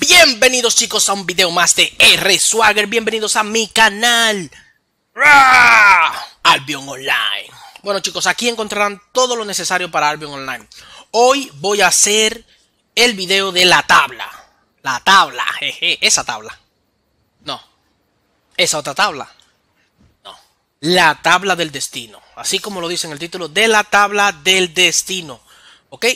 Bienvenidos chicos a un video más de R Swagger, bienvenidos a mi canal Albion Online. Bueno chicos, aquí encontrarán todo lo necesario para Albion Online. Hoy voy a hacer el video de la tabla. La tabla, jeje, esa tabla. No, esa otra tabla. No, la tabla del destino. Así como lo dice en el título, de la tabla del destino. ¿Ok?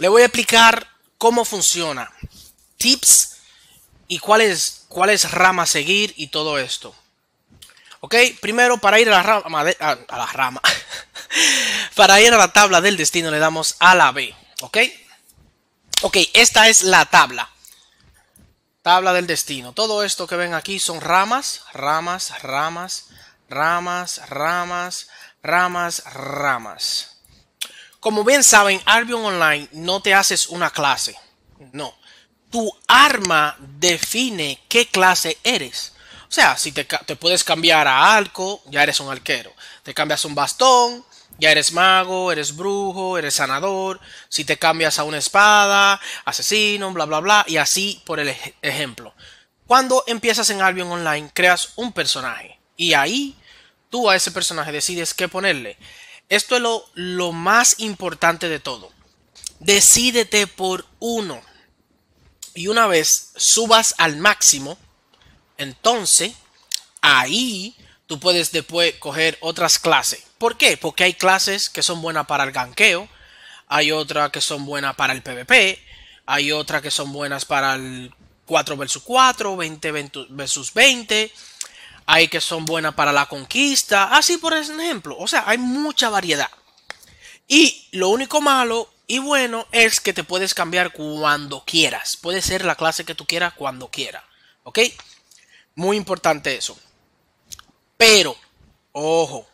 Le voy a explicar cómo funciona tips y cuáles, es rama seguir y todo esto. Ok, primero para ir a la rama, a, la rama, para ir a la tabla del destino le damos a la B, ok. Ok, esta es la tabla. Tabla del destino. Todo esto que ven aquí son ramas, ramas, ramas, ramas, ramas, ramas, ramas. Como bien saben, Albion Online no te haces una clase. No tu arma define qué clase eres. O sea, si te, puedes cambiar a arco, ya eres un arquero. Te cambias un bastón, ya eres mago, eres brujo, eres sanador. Si te cambias a una espada, asesino, bla, bla, bla. Y así por el ejemplo. Cuando empiezas en Albion Online, creas un personaje. Y ahí tú a ese personaje decides qué ponerle. Esto es lo más importante de todo. Decídete por uno. Y una vez subas al máximo, entonces ahí tú puedes después coger otras clases. ¿Por qué? Porque hay clases que son buenas para el ganqueo, hay otras que son buenas para el PvP, hay otras que son buenas para el 4 vs 4, 20 versus 20, hay que son buenas para la conquista, así por ejemplo. O sea, hay mucha variedad. Y lo único malo y bueno es que te puedes cambiar cuando quieras. Puede ser la clase que tú quieras cuando quieras. ¿Ok? Muy importante eso. Pero, ojo,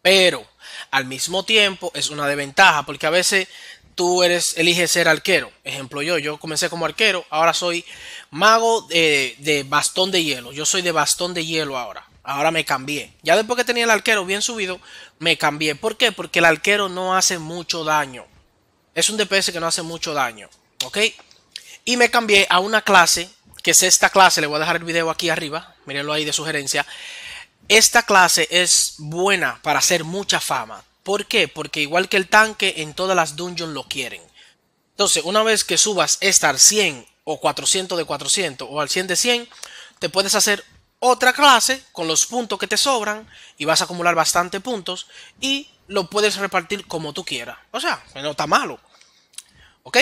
pero al mismo tiempo es una desventaja porque a veces tú eres, eliges ser arquero. Ejemplo yo, yo comencé como arquero, ahora soy mago de, de, bastón de hielo. Yo soy de bastón de hielo ahora. Ahora me cambié. Ya después que tenía el arquero bien subido, me cambié. ¿Por qué? Porque el arquero no hace mucho daño. Es un DPS que no hace mucho daño. ¿Ok? Y me cambié a una clase, que es esta clase. Le voy a dejar el video aquí arriba. Mírenlo ahí de sugerencia. Esta clase es buena para hacer mucha fama. ¿Por qué? Porque igual que el tanque, en todas las dungeons lo quieren. Entonces, una vez que subas esta al 100 o 400 de 400 o al 100 de 100, te puedes hacer otra clase con los puntos que te sobran y vas a acumular bastante puntos y lo puedes repartir como tú quieras. O sea, no está malo. ¿Ok?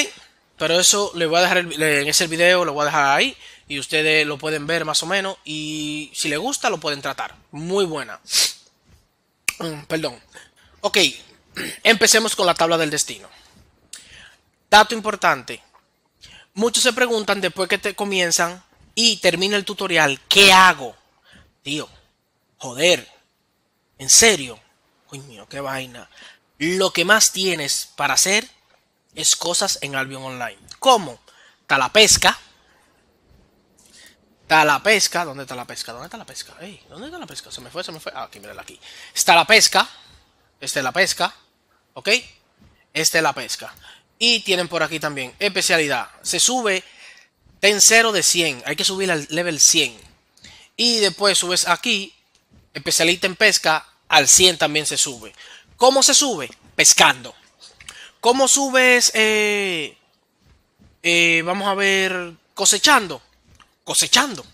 Pero eso le voy a dejar en ese video, lo voy a dejar ahí. Y ustedes lo pueden ver más o menos. Y si le gusta, lo pueden tratar. Muy buena. Mm, perdón. Ok. Empecemos con la tabla del destino. Dato importante. Muchos se preguntan después que te comienzan y termina el tutorial, ¿qué hago? Tío, joder, en serio, mío, qué vaina. Lo que más tienes para hacer es cosas en Albion Online. Como, Está la pesca. Está la pesca. ¿Dónde está la pesca? ¿Dónde está la pesca? Ey, ¿Dónde está la pesca? Se me fue, se me fue. Ah, aquí, mírala aquí. Está la pesca. Esta es la pesca. ¿Ok? Esta es la pesca. Y tienen por aquí también especialidad. Se sube ten 0 de 100. Hay que subir al level 100. Y después subes aquí, especialista en pesca, al 100 también se sube. ¿Cómo se sube? Pescando. ¿Cómo subes? Eh, eh, vamos a ver, cosechando. Cosechando.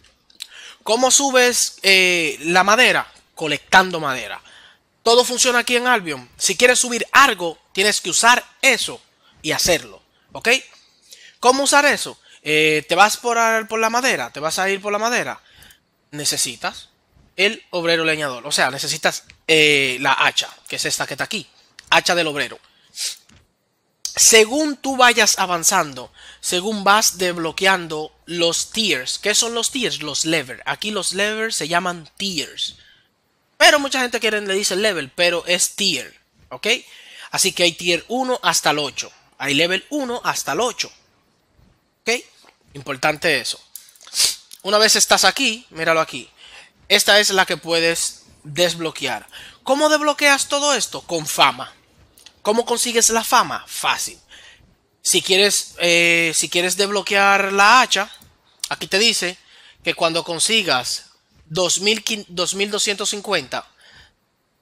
¿Cómo subes eh, la madera? Colectando madera. Todo funciona aquí en Albion. Si quieres subir algo, tienes que usar eso y hacerlo. ¿Ok? ¿Cómo usar eso? ¿Te vas por, por la madera? ¿Te vas a ir por la madera? Necesitas el obrero leñador. O sea, necesitas eh, la hacha, que es esta que está aquí. Hacha del obrero. Según tú vayas avanzando, según vas desbloqueando los tiers. ¿Qué son los tiers? Los levers. Aquí los levers se llaman tiers. Pero mucha gente quiere, le dice level, pero es tier. ¿Ok? Así que hay tier 1 hasta el 8. Hay level 1 hasta el 8. ¿Ok? Importante eso. Una vez estás aquí, míralo aquí. Esta es la que puedes desbloquear. ¿Cómo desbloqueas todo esto? Con fama. ¿Cómo consigues la fama? Fácil. Si quieres, eh, si quieres desbloquear la hacha, aquí te dice que cuando consigas 2250,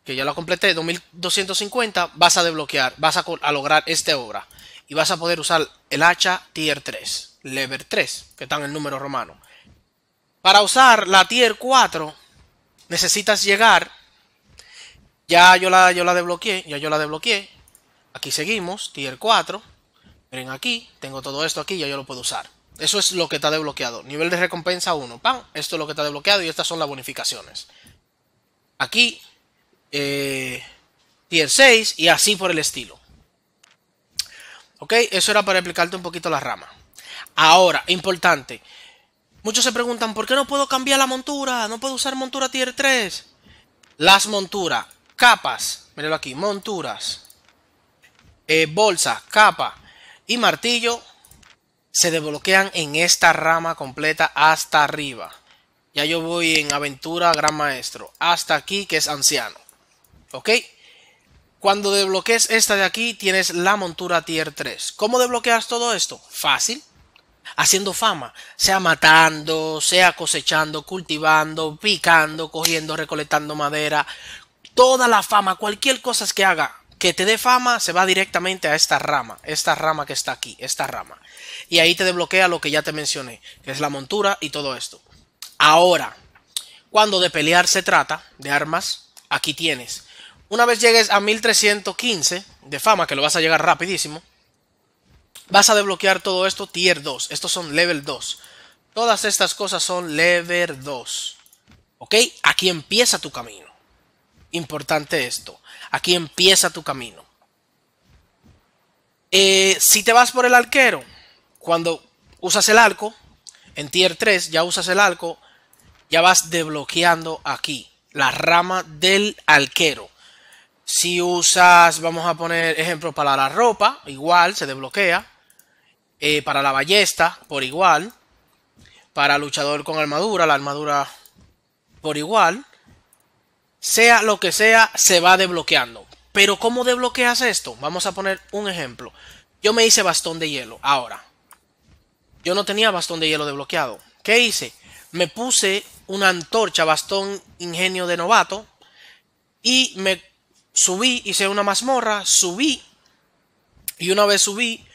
que ya lo completé, 2250, vas a desbloquear, vas a, a lograr esta obra. Y vas a poder usar el hacha tier 3, lever 3, que está en el número romano. Para usar la tier 4 necesitas llegar. Ya yo la, yo la desbloqueé, ya yo la desbloqueé. Aquí seguimos, tier 4. Miren aquí, tengo todo esto aquí, ya yo lo puedo usar. Eso es lo que está desbloqueado. Nivel de recompensa 1, ¡pam! Esto es lo que está desbloqueado y estas son las bonificaciones. Aquí, eh, tier 6 y así por el estilo. Ok, eso era para explicarte un poquito la rama. Ahora, importante, Muchos se preguntan, ¿por qué no puedo cambiar la montura? No puedo usar montura tier 3. Las monturas, capas, mirenlo aquí, monturas, eh, bolsa, capa y martillo se desbloquean en esta rama completa hasta arriba. Ya yo voy en aventura gran maestro, hasta aquí que es anciano. ¿Ok? Cuando desbloques esta de aquí, tienes la montura tier 3. ¿Cómo desbloqueas todo esto? Fácil haciendo fama, sea matando, sea cosechando, cultivando, picando, cogiendo, recolectando madera, toda la fama, cualquier cosa que haga que te dé fama se va directamente a esta rama, esta rama que está aquí, esta rama. Y ahí te desbloquea lo que ya te mencioné, que es la montura y todo esto. Ahora, cuando de pelear se trata, de armas, aquí tienes. Una vez llegues a 1315 de fama, que lo vas a llegar rapidísimo, Vas a desbloquear todo esto tier 2. Estos son level 2. Todas estas cosas son level 2. ¿Ok? Aquí empieza tu camino. Importante esto. Aquí empieza tu camino. Eh, si te vas por el arquero, cuando usas el arco, en tier 3 ya usas el arco, ya vas desbloqueando aquí la rama del arquero. Si usas, vamos a poner ejemplo para la ropa, igual se desbloquea. Eh, para la ballesta por igual, para luchador con armadura, la armadura por igual, sea lo que sea, se va desbloqueando. Pero ¿cómo desbloqueas esto? Vamos a poner un ejemplo. Yo me hice bastón de hielo, ahora. Yo no tenía bastón de hielo desbloqueado. ¿Qué hice? Me puse una antorcha, bastón ingenio de novato, y me subí, hice una mazmorra, subí, y una vez subí,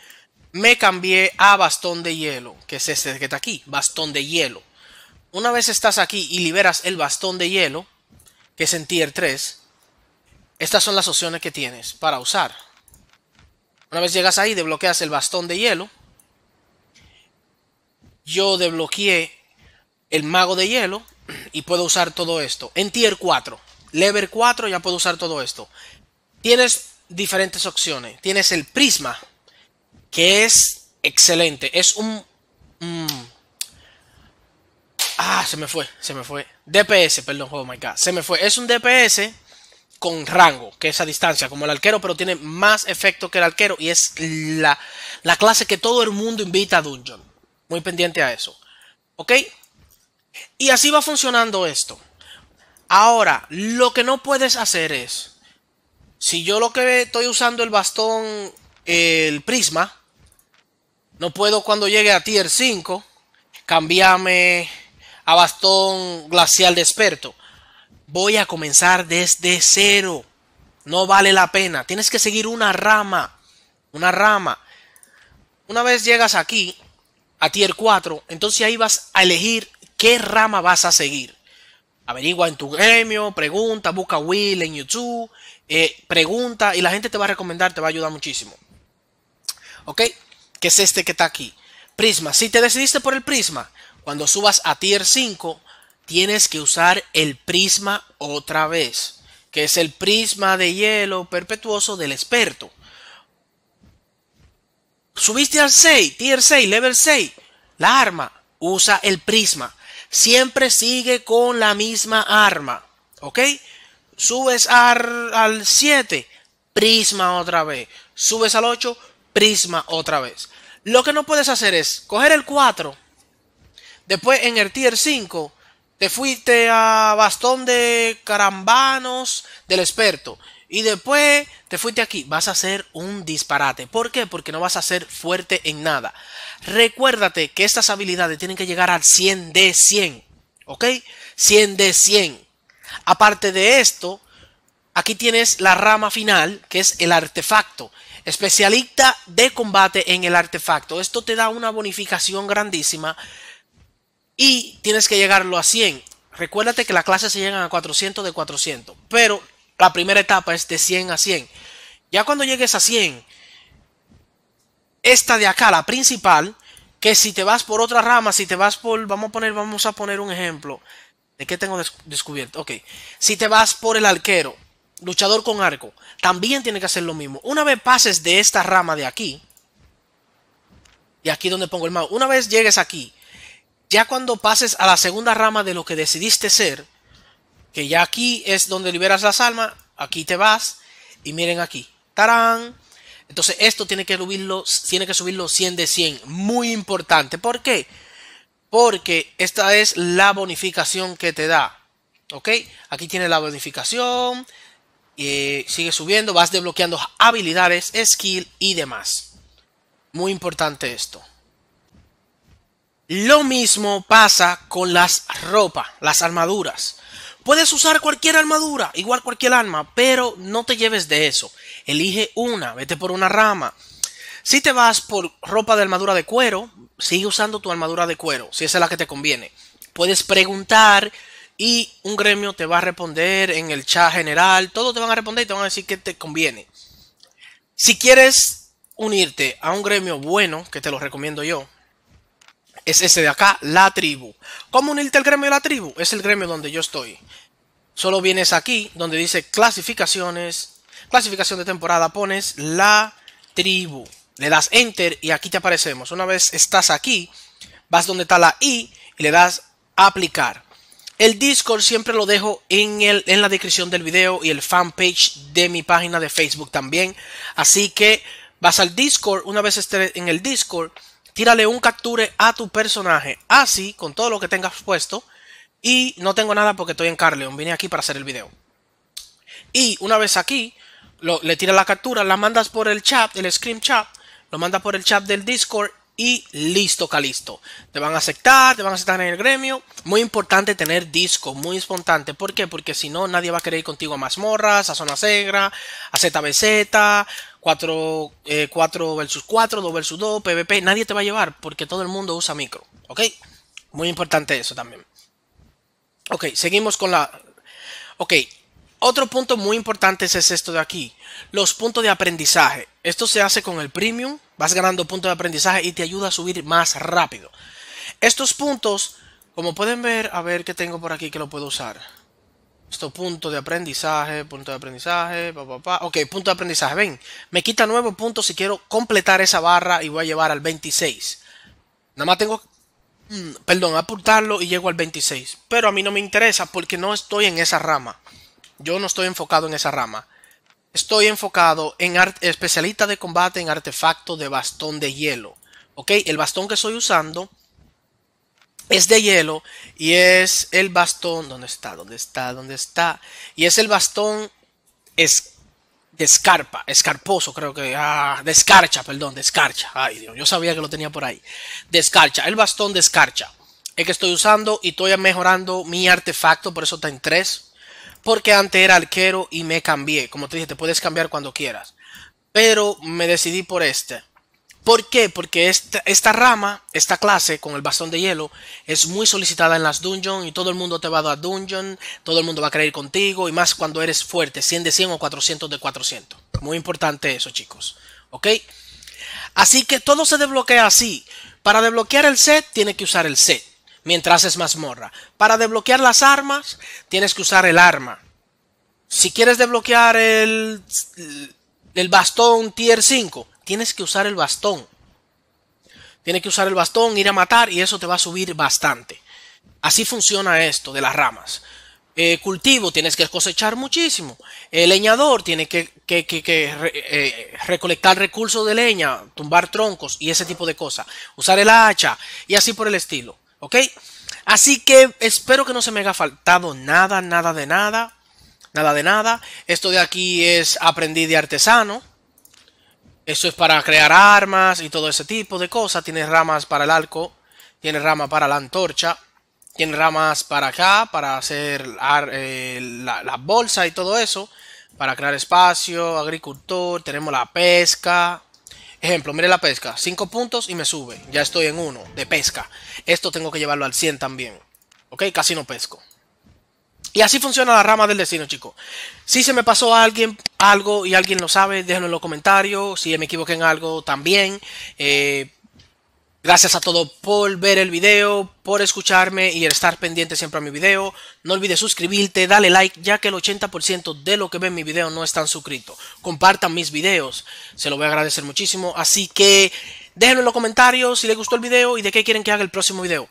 me cambié a bastón de hielo, que es este que está aquí, bastón de hielo. Una vez estás aquí y liberas el bastón de hielo, que es en tier 3, estas son las opciones que tienes para usar. Una vez llegas ahí, desbloqueas el bastón de hielo. Yo desbloqueé el mago de hielo y puedo usar todo esto. En tier 4, level 4 ya puedo usar todo esto. Tienes diferentes opciones. Tienes el prisma, que es excelente. Es un... Mm, ah, se me fue, se me fue. DPS, perdón, oh my god. Se me fue. Es un DPS con rango, que es a distancia, como el arquero, pero tiene más efecto que el arquero y es la, la, clase que todo el mundo invita a Dungeon. Muy pendiente a eso. ¿Ok? Y así va funcionando esto. Ahora, lo que no puedes hacer es, si yo lo que estoy usando el bastón, el prisma, no puedo cuando llegue a tier 5 cambiarme a bastón glacial de experto. Voy a comenzar desde cero. No vale la pena. Tienes que seguir una rama. Una rama. Una vez llegas aquí, a tier 4, entonces ahí vas a elegir qué rama vas a seguir. Averigua en tu gremio, pregunta, busca Will en YouTube, eh, pregunta y la gente te va a recomendar, te va a ayudar muchísimo. ¿Ok? que es este que está aquí. Prisma. Si te decidiste por el prisma, cuando subas a tier 5, tienes que usar el prisma otra vez, que es el prisma de hielo perpetuoso del experto. Subiste al 6, tier 6, level 6, la arma, usa el prisma. Siempre sigue con la misma arma, ¿ok? Subes al, al 7, prisma otra vez. Subes al 8, prisma otra vez. Lo que no puedes hacer es coger el 4. Después en el tier 5 te fuiste a bastón de carambanos del experto. Y después te fuiste aquí. Vas a hacer un disparate. ¿Por qué? Porque no vas a ser fuerte en nada. Recuérdate que estas habilidades tienen que llegar al 100 de 100. ¿Ok? 100 de 100. Aparte de esto, aquí tienes la rama final, que es el artefacto especialista de combate en el artefacto. Esto te da una bonificación grandísima y tienes que llegarlo a 100. Recuérdate que las clases se llegan a 400 de 400, pero la primera etapa es de 100 a 100. Ya cuando llegues a 100, esta de acá, la principal, que si te vas por otra rama, si te vas por, vamos a poner, vamos a poner un ejemplo. ¿De qué tengo descubierto? Ok, si te vas por el arquero, luchador con arco, también tiene que hacer lo mismo. Una vez pases de esta rama de aquí, y aquí donde pongo el mouse, una vez llegues aquí, ya cuando pases a la segunda rama de lo que decidiste ser, que ya aquí es donde liberas las almas, aquí te vas, y miren aquí, tarán. Entonces esto tiene que subirlo, tiene que subirlo 100 de 100, muy importante. ¿Por qué? Porque esta es la bonificación que te da. ¿Ok? Aquí tiene la bonificación, sigue subiendo, vas desbloqueando habilidades, skill y demás. Muy importante esto. Lo mismo pasa con las ropas, las armaduras. Puedes usar cualquier armadura, igual cualquier arma, pero no te lleves de eso. Elige una, vete por una rama. Si te vas por ropa de armadura de cuero, sigue usando tu armadura de cuero, si esa es la que te conviene. Puedes preguntar y un gremio te va a responder en el chat general, todos te van a responder y te van a decir que te conviene. Si quieres unirte a un gremio bueno, que te lo recomiendo yo, es ese de acá, la tribu. ¿Cómo unirte al gremio de la tribu? Es el gremio donde yo estoy. Solo vienes aquí, donde dice clasificaciones, clasificación de temporada, pones la tribu. Le das enter y aquí te aparecemos. Una vez estás aquí, vas donde está la i y le das aplicar. El Discord siempre lo dejo en, el, en la descripción del video y el fanpage de mi página de Facebook también. Así que vas al Discord, una vez estés en el Discord, tírale un capture a tu personaje, así, con todo lo que tengas puesto. Y no tengo nada porque estoy en Carleon, vine aquí para hacer el video. Y una vez aquí, le tiras la captura, la mandas por el chat, el screen chat, lo mandas por el chat del Discord y listo, Calisto. Te van a aceptar, te van a aceptar en el gremio. Muy importante tener disco, muy importante. ¿Por qué? Porque si no, nadie va a querer ir contigo a mazmorras, a zona segra, a ZBZ, 4, vs 4 versus 4, 2 versus 2, PvP. Nadie te va a llevar porque todo el mundo usa micro. ¿Ok? Muy importante eso también. Ok, seguimos con la... Ok, otro punto muy importante es esto de aquí. Los puntos de aprendizaje. Esto se hace con el premium Vas ganando puntos de aprendizaje y te ayuda a subir más rápido. Estos puntos, como pueden ver, a ver qué tengo por aquí que lo puedo usar. Esto, punto de aprendizaje, punto de aprendizaje, pa, pa, pa. Ok, punto de aprendizaje, ven. Me quita nuevo puntos si quiero completar esa barra y voy a llevar al 26. Nada más tengo, mm, perdón, apuntarlo y llego al 26. Pero a mí no me interesa porque no estoy en esa rama. Yo no estoy enfocado en esa rama estoy enfocado en especialista de combate en artefacto de bastón de hielo. ¿Ok? El bastón que estoy usando es de hielo y es el bastón... ¿Dónde está? ¿Dónde está? ¿Dónde está? Y es el bastón es de escarpa, escarposo creo que... Ah, de perdón, Descarcha. Ay Dios, yo sabía que lo tenía por ahí. De el bastón de escarcha. El que estoy usando y estoy mejorando mi artefacto, por eso está en 3 porque antes era arquero y me cambié. Como te dije, te puedes cambiar cuando quieras. Pero me decidí por este. ¿Por qué? Porque esta, rama, esta clase con el bastón de hielo, es muy solicitada en las dungeons y todo el mundo te va a dar dungeon, todo el mundo va a creer contigo y más cuando eres fuerte, 100 de 100 o 400 de 400. Muy importante eso, chicos. ¿Ok? Así que todo se desbloquea así. Para desbloquear el set, tiene que usar el set mientras es mazmorra. Para desbloquear las armas, tienes que usar el arma. Si quieres desbloquear el, el bastón tier 5, tienes que usar el bastón. Tienes que usar el bastón, ir a matar y eso te va a subir bastante. Así funciona esto de las ramas. Eh, cultivo tienes que cosechar muchísimo. El eh, leñador tiene que, eh, recolectar recursos de leña, tumbar troncos y ese tipo de cosas. Usar el hacha y así por el estilo. ¿Ok? Así que espero que no se me haya faltado nada, nada de nada. Nada de nada. Esto de aquí es aprendí de artesano. Eso es para crear armas y todo ese tipo de cosas. Tiene ramas para el arco. Tiene ramas para la antorcha. Tiene ramas para acá, para hacer las eh, la bolsas y todo eso. Para crear espacio, agricultor. Tenemos la pesca. Ejemplo, mire la pesca, 5 puntos y me sube, ya estoy en 1 de pesca. Esto tengo que llevarlo al 100 también. ¿Ok? Casi no pesco. Y así funciona la rama del destino, chicos. Si se me pasó a alguien algo y alguien lo sabe, déjenlo en los comentarios. Si me equivoqué en algo, también. Eh, Gracias a todos por ver el video, por escucharme y estar pendiente siempre a mi video. No olvides suscribirte, dale like, ya que el 80% de lo que ven mi video no están suscritos. Compartan mis videos, se lo voy a agradecer muchísimo. Así que déjenlo en los comentarios si les gustó el video y de qué quieren que haga el próximo video.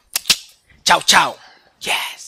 Chao, chao. Yes.